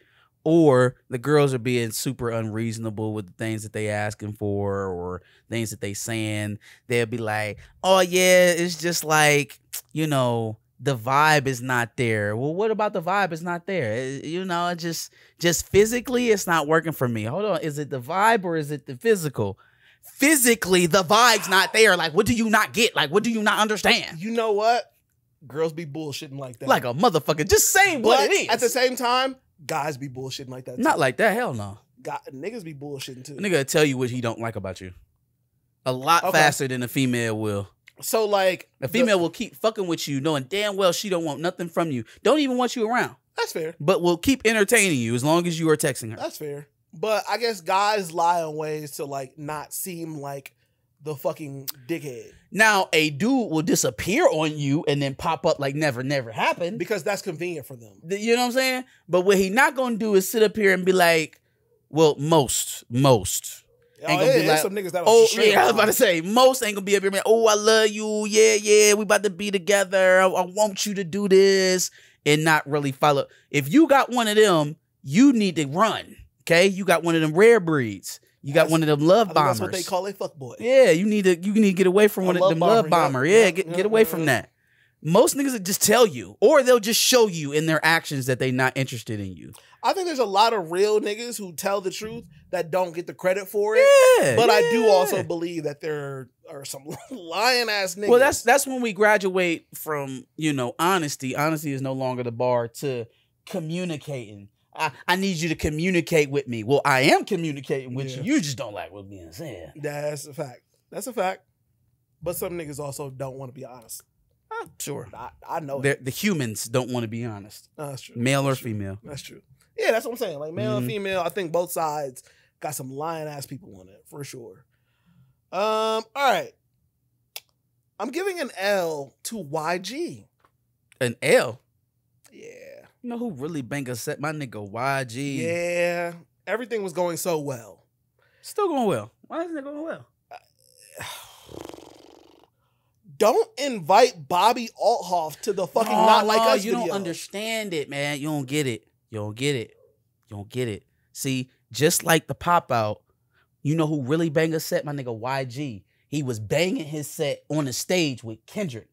or the girls are being super unreasonable with the things that they asking for or things that they saying. They'll be like, "Oh yeah, it's just like you know." the vibe is not there. Well, what about the vibe is not there? It, eh, you know, just just physically it's not working for me. Hold on, is it the vibe or is it the physical? Physically, the vibe's not there. Like, what do you not get? Like, what do you not understand? You know what? Girls be bullshitting like that. Like a motherfucker. Just saying. but what it is. At the same time, guys be bullshitting like that. Too. Not like that. Hell no. God, niggas be bullshitting too. A nigga tell you what he don't like about you. A lot okay. faster than a female will. So like a female the, will keep fucking with you, knowing damn well she don't want nothing from you. Don't even want you around. That's fair. But will keep entertaining you as long as you are texting her. That's fair. But I guess guys lie on ways to like not seem like the fucking dickhead. Now a dude will disappear on you and then pop up like never, never happened because that's convenient for them. You know what I'm saying? But what he not gonna do is sit up here and be like, "Well, most, most." ain't oh, gonna yeah, be like, some niggas that oh yeah, I was about to say most ain't gonna be up here. Man, oh, I love you. Yeah, yeah, we about to be together. I, I want you to do this and not really follow. If you got one of them, you need to run. Okay, you got one of them rare breeds. You got that's, one of them love bombers. That's what they call a fuck boy. Yeah, you need to you need to get away from a one of them bomber, love bomber. Yeah, yeah get, yeah, get away yeah. from that. Most niggas just tell you, or they'll just show you in their actions that they're not interested in you. I think there's a lot of real niggas who tell the truth that don't get the credit for it. Yeah, but yeah. I do also believe that there are some lying ass niggas. Well, that's that's when we graduate from you know honesty. Honesty is no longer the bar to communicating. I, I need you to communicate with me. Well, I am communicating with yeah. you. You just don't like what being said. That's a fact. That's a fact. But some niggas also don't want to be honest. Uh, sure. I, I know the humans don't want to be honest. that's true. Male that's or true. female. That's true. Yeah, that's what I'm saying. Like male mm-hmm. and female, I think both sides got some lion ass people on it for sure. Um, all right. I'm giving an L to YG. An L? Yeah. You know who really bang a set? My nigga YG. Yeah. Everything was going so well. Still going well. Why isn't it going well? don't invite Bobby Althoff to the fucking oh, not like us. You video. don't understand it, man. You don't get it. You don't get it. You don't get it. See, just like the pop out, you know who really banged a set? My nigga YG. He was banging his set on the stage with Kendrick.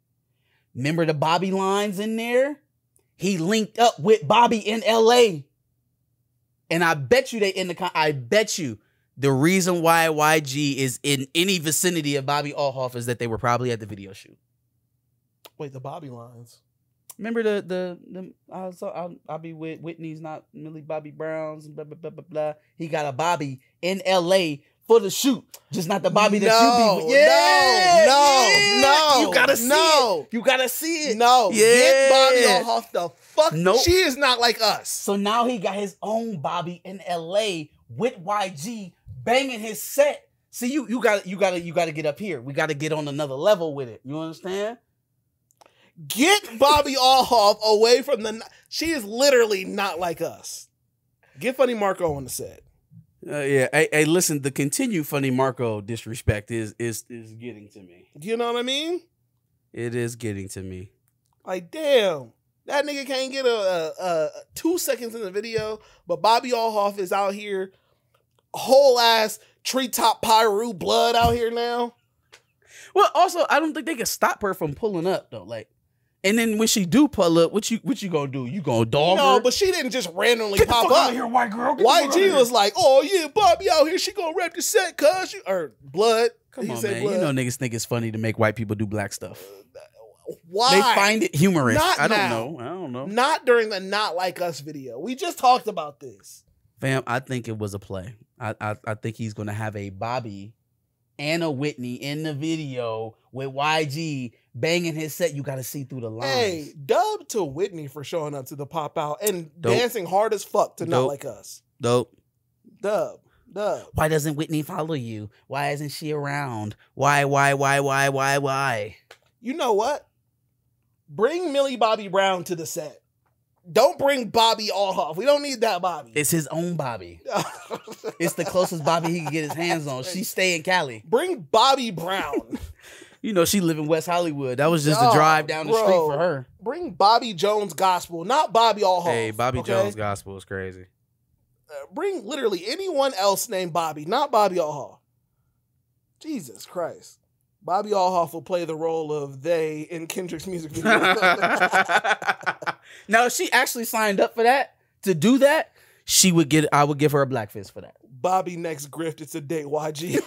Remember the Bobby lines in there? He linked up with Bobby in LA. And I bet you they in the con- I bet you the reason why YG is in any vicinity of Bobby Allhoff is that they were probably at the video shoot. Wait, the Bobby lines remember the the, the I I'll, I'll be with Whitney's not Millie Bobby Brown's blah blah blah blah blah. He got a Bobby in L.A. for the shoot, just not the Bobby no, that you be. With. Yeah, no, yeah. no, you gotta see no. it. You gotta see it. No, yeah. get Bobby off the fuck. No, nope. she is not like us. So now he got his own Bobby in L.A. with YG banging his set. See you, you got you got to you got to get up here. We got to get on another level with it. You understand? Get Bobby Allhoff away from the. She is literally not like us. Get Funny Marco on the set. Uh, yeah, hey, hey, listen. The continued Funny Marco disrespect is is is getting to me. You know what I mean? It is getting to me. Like, damn, that nigga can't get a, a, a two seconds in the video, but Bobby Allhoff is out here, whole ass treetop pyru blood out here now. Well, also, I don't think they can stop her from pulling up though. Like, and then when she do pull up, what you what you gonna do? You gonna dog no, her? No, but she didn't just randomly Get pop up. here, white girl. Get YG was like, "Oh yeah, Bobby out here. She gonna rap the set, cuz you or blood." Come he on, man. Blood. You know niggas think it's funny to make white people do black stuff. Why they find it humorous? Not I don't now. know. I don't know. Not during the "Not Like Us" video. We just talked about this. Fam, I think it was a play. I, I, I think he's gonna have a Bobby and a Whitney in the video with YG banging his set, you got to see through the lines. Hey, dub to Whitney for showing up to the pop out and Dope. dancing hard as fuck to Dope. Not Like Us. Dope. Dub. Dub. Why doesn't Whitney follow you? Why isn't she around? Why, why, why, why, why, why? You know what? Bring Millie Bobby Brown to the set. Don't bring Bobby Allhoff. We don't need that Bobby. It's his own Bobby. it's the closest Bobby he can get his hands on. She stay in Cali. Bring Bobby Brown. you know, she live in West Hollywood. That was just Yo, drive down the bro, street for her. Bring Bobby Jones gospel, not Bobby All Hey, Bobby okay? Jones gospel is crazy. Uh, bring literally anyone else named Bobby, not Bobby All Jesus Christ. Bobby Allhoff will play the role of they in Kendrick's music video. now, if she actually signed up for that to do that, she would get. I would give her a black fist for that. Bobby next grift. It's a date. YG.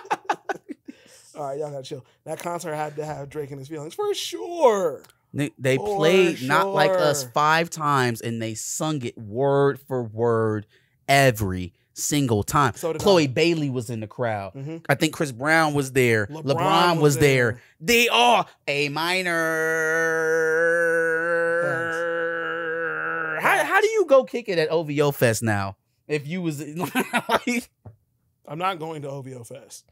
All right, y'all gotta chill. That concert had to have Drake in his feelings for sure. They played sure. not like us five times and they sung it word for word every single time. So Chloe I. Bailey was in the crowd. Mm -hmm. I think Chris Brown was there. LeBron, LeBron was, was there. there. They are a minor. How, how do you go kick it at OVO Fest now? If you was like, I'm not going to OVO Fest.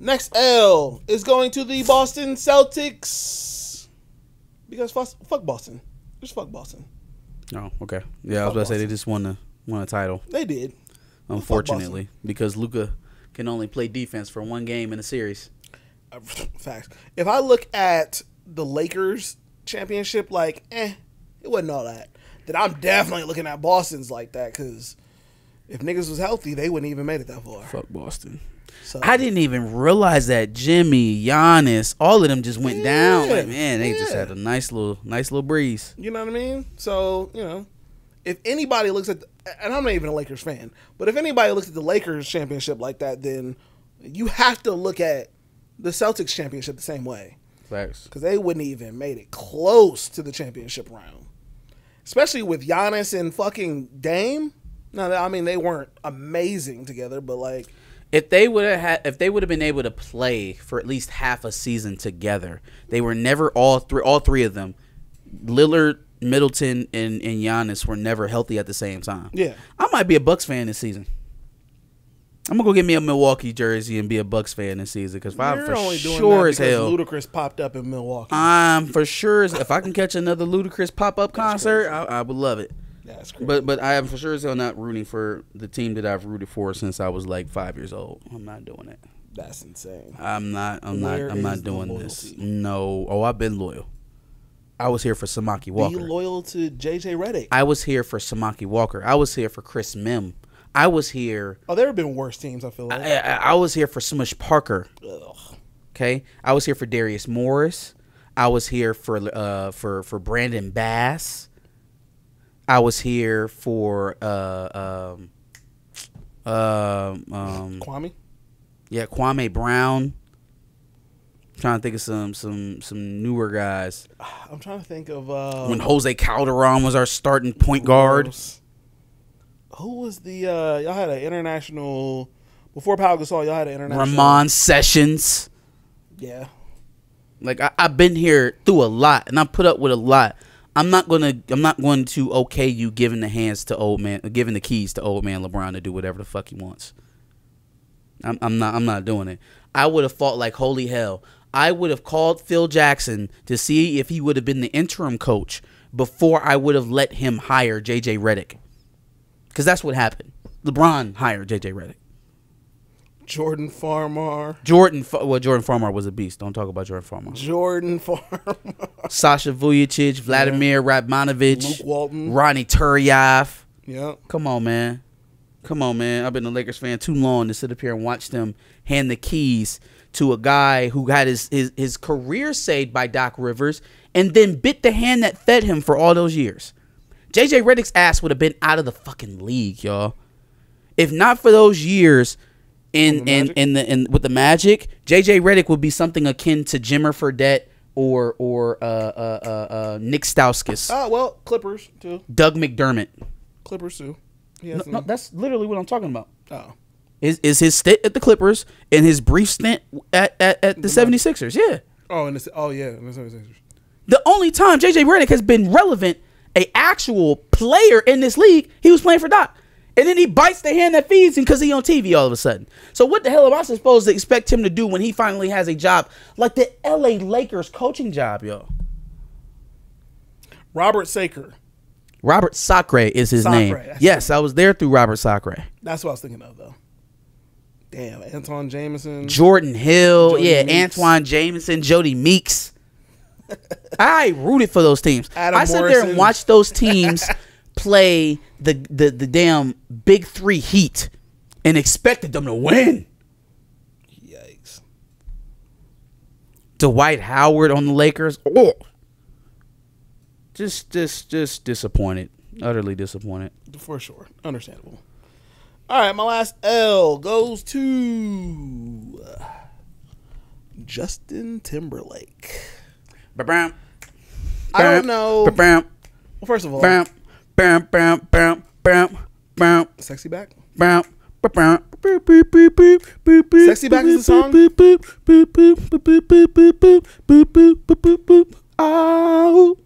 Next L is going to the Boston Celtics because fuck Boston. Just fuck Boston. Oh, okay. Yeah, fuck I was about to say they just won a won a title. They did. Unfortunately, because Luca can only play defense for one game in a series. Uh, facts. If I look at the Lakers championship, like, eh, it wasn't all that. Then I'm definitely looking at Boston's like that because if niggas was healthy, they wouldn't even made it that far. Fuck Boston. So I didn't even realize that Jimmy, Giannis, all of them just went yeah, down. Like, man, they yeah. just had a nice little, nice little breeze. You know what I mean? So you know, if anybody looks at, the, and I'm not even a Lakers fan, but if anybody looks at the Lakers championship like that, then you have to look at the Celtics championship the same way. Facts. Because they wouldn't even made it close to the championship round, especially with Giannis and fucking Dame. No, I mean they weren't amazing together, but like if they would have had, if they would have been able to play for at least half a season together, they were never all three, all three of them, Lillard, Middleton, and and Giannis were never healthy at the same time. Yeah, I might be a Bucks fan this season. I'm gonna go get me a Milwaukee jersey and be a Bucks fan this season because I'm for sure as hell. Ludacris popped up in Milwaukee. I'm for sure as, if I can catch another Ludacris pop up concert, I, I would love it. That's crazy. But but I am for sure as hell not rooting for the team that I've rooted for since I was like five years old. I'm not doing it. That's insane. I'm not. I'm Where not. I'm not doing this. No. Oh, I've been loyal. I was here for Samaki Walker. Be loyal to JJ Redick. I was here for Samaki Walker. I was here for Chris Mim. I was here. Oh, there have been worse teams. I feel like I, I, I was here for Smush Parker. Ugh. Okay, I was here for Darius Morris. I was here for uh, for for Brandon Bass. I was here for uh, um, uh, um, Kwame. Yeah, Kwame Brown. I'm trying to think of some some some newer guys. I'm trying to think of uh, when Jose Calderon was our starting point guard. Who was the uh, y'all had an international before Pau Gasol? Y'all had an international. Ramon Sessions. Yeah. Like I, I've been here through a lot, and I put up with a lot. I'm not gonna I'm not going to okay you giving the hands to old man giving the keys to old man LeBron to do whatever the fuck he wants. I'm, I'm not I'm not doing it. I would have fought like holy hell. I would have called Phil Jackson to see if he would have been the interim coach before I would have let him hire JJ Reddick. Cuz that's what happened. LeBron hired JJ Reddick. Jordan Farmar. Jordan, well, Jordan Farmar was a beast. Don't talk about Jordan Farmar. Jordan Farmar. Sasha Vujacic, Vladimir yeah. Radmanovich, Luke Walton, Ronnie Turiaf. Yeah. Come on, man. Come on, man. I've been a Lakers fan too long to sit up here and watch them hand the keys to a guy who got his his, his career saved by Doc Rivers and then bit the hand that fed him for all those years. JJ Reddick's ass would have been out of the fucking league, y'all. If not for those years in in in the in with the Magic, JJ Redick would be something akin to Jimmer Fredette or or uh, uh, uh, uh Nick Stauskas. Oh well, Clippers too. Doug McDermott. Clippers too. No, no, that's literally what I'm talking about. Oh. Is is his stint at the Clippers and his brief stint at, at, at the, the 76ers. Yeah. Oh, and it's, oh yeah, the 76ers. The only time JJ Redick has been relevant, a actual player in this league, he was playing for Doc. And then he bites the hand that feeds him because he on TV all of a sudden. So what the hell am I supposed to expect him to do when he finally has a job like the LA Lakers coaching job, yo? Robert Saker. Robert Sacre is his Sacre, name. Yes, I was there through Robert Sacre. That's what I was thinking of though. Damn, Antoine Jameson. Jordan Hill. Jody yeah, Meeks. Antoine Jameson, Jody Meeks. I rooted for those teams. Adam I sat Morrison. there and watched those teams play the, the, the damn big three heat and expected them to win. Yikes. Dwight Howard on the Lakers. Oh. Just just just disappointed. Utterly disappointed. For sure. Understandable. All right, my last L goes to Justin Timberlake. Ba-bam. I don't know. Ba-bam. Well, first of all, Bam. Bam, bam, bam, bam, bam. Sexy back. Bam. bam, Sexy back is the song. Oh,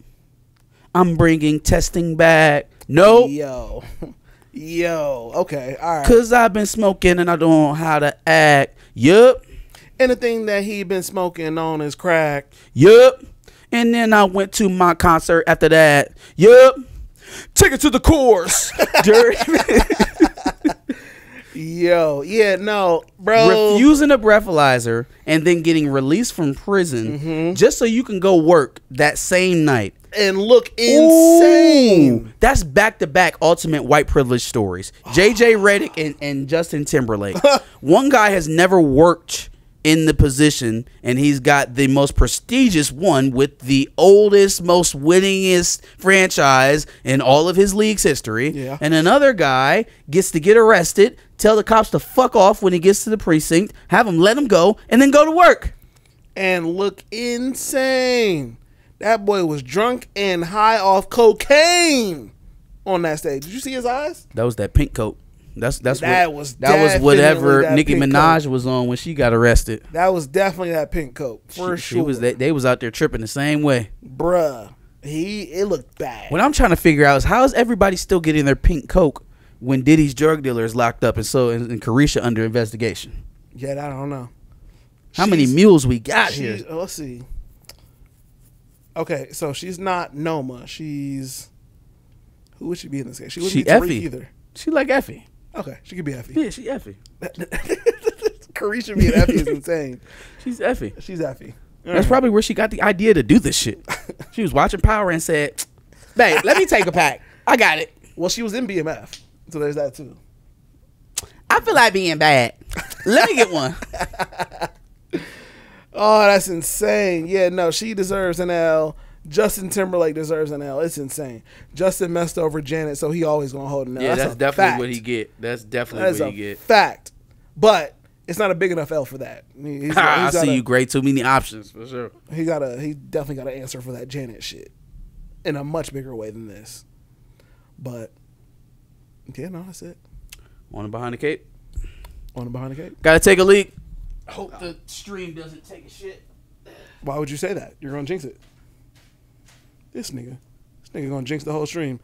I'm bringing testing back. No. Yo. Yo. Okay. All right. Cause I've been smoking and I don't know how to act. Yup. Anything that he been smoking on is crack. Yup. And then I went to my concert after that. Yup. Take it to the course. Yo, yeah, no, bro. Refusing a breathalyzer and then getting released from prison mm -hmm. just so you can go work that same night and look insane. Ooh, that's back to back ultimate white privilege stories. JJ Reddick and, and Justin Timberlake. One guy has never worked in the position, and he's got the most prestigious one with the oldest, most winningest franchise in all of his league's history. Yeah. And another guy gets to get arrested, tell the cops to fuck off when he gets to the precinct, have him let him go, and then go to work. And look insane. That boy was drunk and high off cocaine on that stage. Did you see his eyes? That was that pink coat. That's that's that what, was that was whatever that Nicki Minaj coat. was on when she got arrested. That was definitely that pink coat for she, sure. She was they, they was out there tripping the same way, bruh. He it looked bad. What I'm trying to figure out is how is everybody still getting their pink coke when Diddy's drug dealer is locked up and so and, and Carisha under investigation. Yeah, I don't know. How she's, many mules we got here? Uh, let's see. Okay, so she's not Noma. She's who would she be in this case? She wouldn't she be Effie. either. She like Effie. Okay, she could be Effie. Yeah, she Effie. be being Effie is insane. She's Effie. She's Effie. That's probably where she got the idea to do this shit. she was watching Power and said, "Babe, let me take a pack. I got it." Well, she was in BMF, so there's that too. I feel like being bad. Let me get one. oh, that's insane. Yeah, no, she deserves an L. Justin Timberlake deserves an L. It's insane. Justin messed over Janet, so he always gonna hold an L. Yeah, that's, that's definitely fact. what he get. That's definitely what he get. Fact, but it's not a big enough L for that. He's, he's I see you great. Too many options for sure. He got a. He definitely got an answer for that Janet shit, in a much bigger way than this. But yeah, no, that's it. On behind the cape. On behind the cape. Got to take a leak. Hope the stream doesn't take a shit. Why would you say that? You're gonna jinx it. This nigga. This nigga gonna jinx the whole stream.